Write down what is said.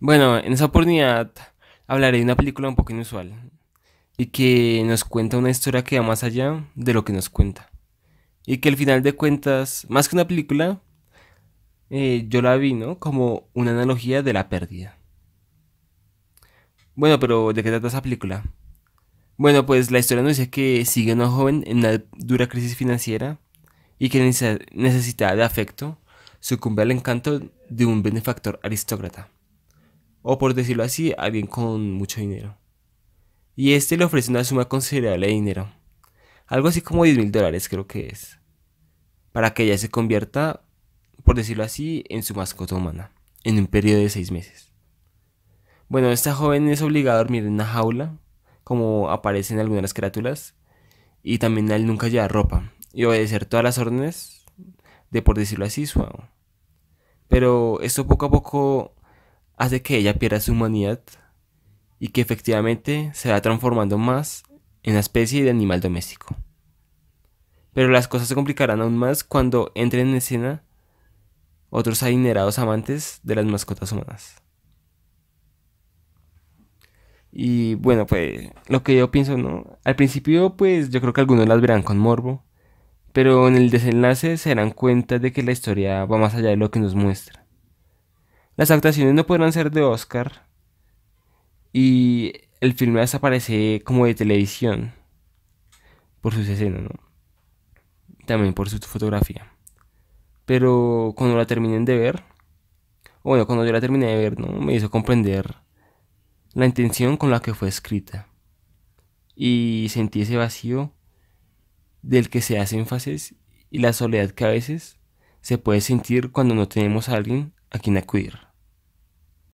Bueno, en esa oportunidad hablaré de una película un poco inusual y que nos cuenta una historia que va más allá de lo que nos cuenta. Y que al final de cuentas, más que una película, eh, yo la vi, Como una analogía de la pérdida. Bueno, pero ¿de qué trata esa película? Bueno, pues la historia nos dice que sigue una joven en una dura crisis financiera y que necesita de afecto sucumbe al encanto de un benefactor aristócrata o por decirlo así, alguien con mucho dinero. Y este le ofrece una suma considerable de dinero, algo así como 10 mil dólares creo que es, para que ella se convierta, por decirlo así, en su mascota humana, en un periodo de 6 meses. Bueno, esta joven es obligada a dormir en una jaula, como aparecen algunas criaturas. y también a él nunca lleva ropa, y obedecer todas las órdenes de, por decirlo así, su amo. Pero esto poco a poco hace que ella pierda su humanidad y que efectivamente se va transformando más en una especie de animal doméstico. Pero las cosas se complicarán aún más cuando entren en escena otros adinerados amantes de las mascotas humanas. Y bueno, pues lo que yo pienso, ¿no? Al principio, pues yo creo que algunos las verán con morbo, pero en el desenlace se darán cuenta de que la historia va más allá de lo que nos muestra. Las actuaciones no podrán ser de Oscar y el filme desaparece como de televisión por sus escenas, También por su fotografía. Pero cuando la terminen de ver, bueno, cuando yo la terminé de ver, ¿no? Me hizo comprender la intención con la que fue escrita. Y sentí ese vacío del que se hace énfasis y la soledad que a veces se puede sentir cuando no tenemos a alguien a quien acudir.